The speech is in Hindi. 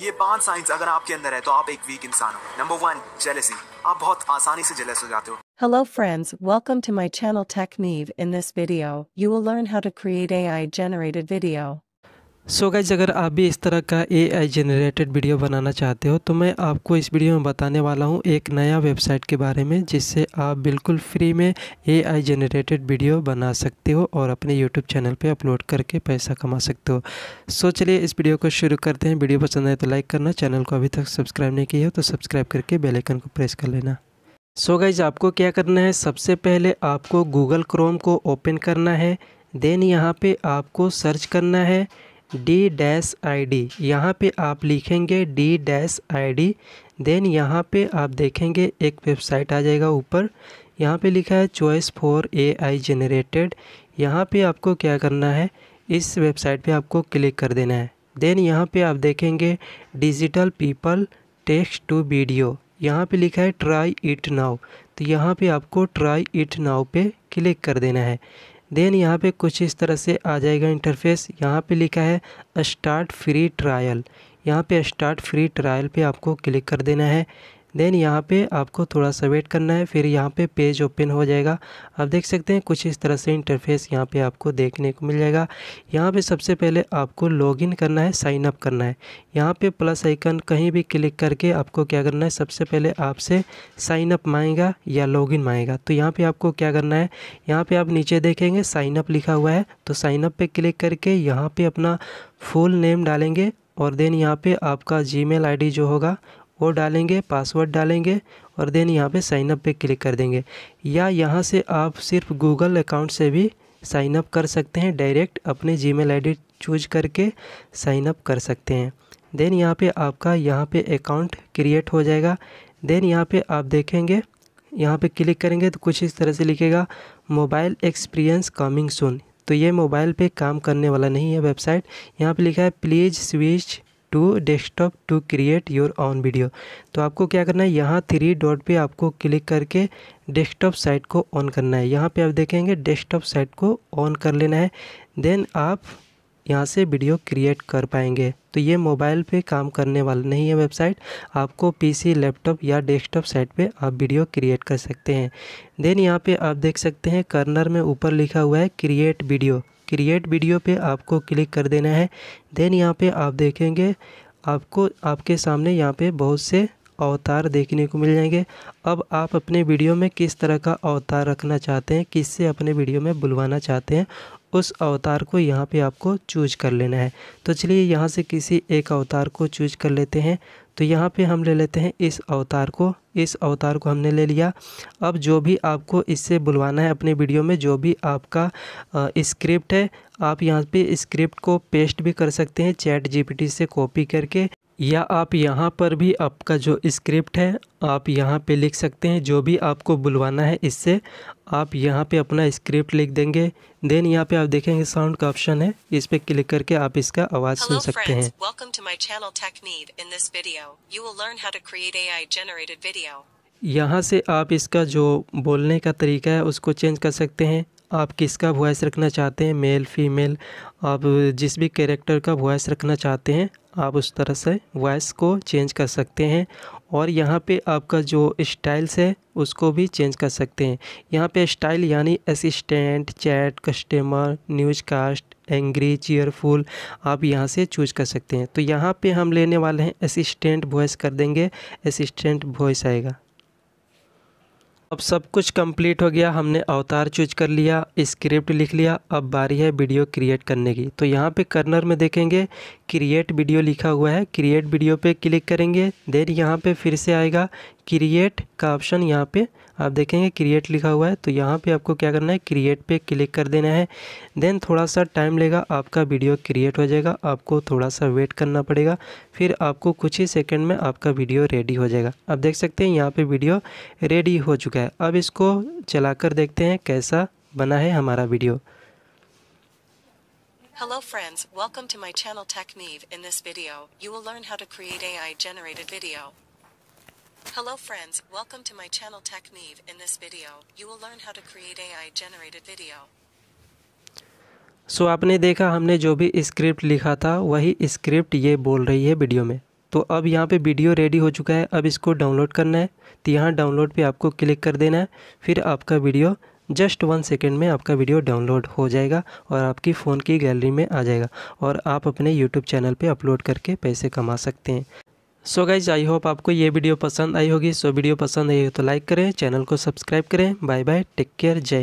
ये पांच साइंस अगर आपके अंदर है तो आप एक वीक इंसान हो नंबर वन जेलेसी आप बहुत आसानी से जेलस हो जाते हो Hello friends, welcome to my channel Tech TechMeve. In this video, you will learn how to create AI-generated video. So so guys अगर आप भी इस तरह का एआई जनरेटेड वीडियो बनाना चाहते हो तो मैं आपको इस वीडियो में बताने वाला हूं एक नया वेबसाइट के बारे में जिससे आप बिल्कुल फ्री में एआई जनरेटेड वीडियो बना सकते हो और अपने यूट्यूब चैनल पे अपलोड करके पैसा कमा सकते हो सो so चलिए इस वीडियो को शुरू करते हैं वीडियो पसंद आए तो लाइक करना चैनल को अभी तक सब्सक्राइब नहीं किया हो तो सब्सक्राइब करके बेलाइकन को प्रेस कर लेना सो so गाइज आपको क्या करना है सबसे पहले आपको गूगल क्रोम को ओपन करना है देन यहाँ पर आपको सर्च करना है डी डैश आई डी यहाँ पे आप लिखेंगे D dash I D then यहाँ पे आप देखेंगे एक वेबसाइट आ जाएगा ऊपर यहाँ पे लिखा है choice for A I generated यहाँ पे आपको क्या करना है इस वेबसाइट पे आपको क्लिक कर देना है देन यहाँ पे आप देखेंगे digital people text to video यहाँ पे लिखा है ट्राई इट नाउ तो यहाँ पे आपको ट्राई इट नाउ पे क्लिक कर देना है देन यहाँ पे कुछ इस तरह से आ जाएगा इंटरफेस यहाँ पे लिखा है स्टार्ट फ्री ट्रायल यहाँ पे स्टार्ट फ्री ट्रायल पे आपको क्लिक कर देना है देन यहाँ पे आपको थोड़ा सा वेट करना है फिर यहाँ पे पेज ओपन हो जाएगा आप देख सकते हैं कुछ इस तरह से इंटरफेस यहाँ पे आपको देखने को मिल जाएगा यहाँ पे सबसे पहले आपको लॉगिन करना है साइन अप करना है यहाँ पे प्लस आइकन कहीं भी क्लिक करके आपको क्या करना है सबसे पहले आपसे साइन अप मांगेगा या लॉगिन मांगेगा तो यहाँ पर आपको क्या करना है यहाँ पर आप नीचे देखेंगे साइन अप लिखा हुआ है तो साइन अप क्लिक करके यहाँ पर अपना फुल नेम डालेंगे और देन यहाँ पे आपका जीमेल आईडी जो होगा वो डालेंगे पासवर्ड डालेंगे और देन यहाँ पे साइनअप पे क्लिक कर देंगे या यहाँ से आप सिर्फ गूगल अकाउंट से भी साइन अप कर सकते हैं डायरेक्ट अपने जी मेल चूज करके साइन अप कर सकते हैं देन यहाँ पे आपका यहाँ पे अकाउंट क्रिएट हो जाएगा देन यहाँ पे आप देखेंगे यहाँ पे क्लिक करेंगे तो कुछ इस तरह से लिखेगा मोबाइल एक्सपीरियंस कमिंग सुन तो ये मोबाइल पे काम करने वाला नहीं है वेबसाइट यहाँ पे लिखा है please switch to desktop to create your own video तो आपको क्या करना है यहाँ थ्री डॉट पे आपको क्लिक करके डेस्कटॉप साइट को ऑन करना है यहाँ पे आप देखेंगे डेस्कटॉप साइट को ऑन कर लेना है देन आप यहाँ से वीडियो क्रिएट कर पाएंगे तो ये मोबाइल पे काम करने वाला नहीं है वेबसाइट आपको पीसी लैपटॉप या डेस्कटॉप साइट पे आप वीडियो क्रिएट कर सकते हैं देन यहाँ पे आप देख सकते हैं कर्नर में ऊपर लिखा हुआ है क्रिएट वीडियो क्रिएट वीडियो पे आपको क्लिक कर देना है देन यहाँ पे आप देखेंगे आपको आपके सामने यहाँ पे बहुत से अवतार देखने को मिल जाएंगे अब आप अपने वीडियो में किस तरह का अवतार रखना चाहते हैं किससे अपने वीडियो में बुलवाना चाहते हैं उस अवतार को यहाँ पे आपको चूज कर लेना है तो चलिए यहाँ से किसी एक अवतार को चूज कर लेते हैं तो यहाँ पे हम ले लेते हैं इस अवतार को इस अवतार को हमने ले लिया अब जो भी आपको इससे बुलवाना है अपने वीडियो में जो भी आपका स्क्रिप्ट है आप यहाँ पे स्क्रिप्ट को पेस्ट भी कर सकते हैं चैट जीपीटी से कॉपी करके या आप यहाँ पर भी आपका जो स्क्रिप्ट है आप यहाँ पे लिख सकते हैं जो भी आपको बुलवाना है इससे आप यहाँ पे अपना स्क्रिप्ट लिख देंगे देन यहाँ पे आप देखेंगे साउंड का ऑप्शन है इस पर क्लिक करके आप इसका आवाज़ सुन सकते हैं यहाँ से आप इसका जो बोलने का तरीका है उसको चेंज कर सकते हैं आप किसका वॉइस रखना चाहते हैं मेल फीमेल आप जिस भी कैरेक्टर का वॉइस रखना चाहते हैं आप उस तरह से वॉइस को चेंज कर सकते हैं और यहाँ पे आपका जो स्टाइल्स है उसको भी चेंज कर सकते हैं यहाँ पे स्टाइल यानी assistant chat customer news cast angry cheerful आप यहाँ से चूज कर सकते हैं तो यहाँ पे हम लेने वाले हैं असिस्टेंट वॉइस कर देंगे असिस्टेंट वॉइस आएगा अब सब कुछ कंप्लीट हो गया हमने अवतार चूज कर लिया स्क्रिप्ट लिख लिया अब बारी है वीडियो क्रिएट करने की तो यहाँ पे कर्नर में देखेंगे क्रिएट वीडियो लिखा हुआ है क्रिएट वीडियो पे क्लिक करेंगे देन यहाँ पे फिर से आएगा क्रिएट का ऑप्शन यहाँ पे आप देखेंगे क्रिएट लिखा हुआ है तो यहाँ पे आपको क्या करना है क्रिएट पे क्लिक कर देना है देन थोड़ा सा टाइम लेगा आपका वीडियो क्रिएट हो जाएगा आपको थोड़ा सा वेट करना पड़ेगा फिर आपको कुछ ही सेकंड में आपका वीडियो रेडी हो जाएगा आप देख सकते हैं यहाँ पे वीडियो रेडी हो चुका है अब इसको चला कर देखते हैं कैसा बना है हमारा video Hello friends, welcome to my channel TechMeve. In this video, you will learn how to create AI-generated video. Hello friends, welcome to my channel TechNeve. In this video, you will learn how to create AI generated video. So so, आपने देखा हमने जो भी स्क्रिप्ट लिखा था वही स्क्रिप्ट ये बोल रही है वीडियो में तो अब यहाँ पे वीडियो रेडी हो चुका है अब इसको डाउनलोड करना है तो यहाँ डाउनलोड पे आपको क्लिक कर देना है फिर आपका वीडियो जस्ट वन सेकेंड में आपका वीडियो डाउनलोड हो जाएगा और आपकी फ़ोन की गैलरी में आ जाएगा और आप अपने यूट्यूब चैनल पे अपलोड करके पैसे कमा सकते हैं सो गाइज आई होप आपको ये वीडियो पसंद आई होगी सो वीडियो पसंद आई हो तो लाइक करें चैनल को सब्सक्राइब करें बाय बाय टेक केयर जय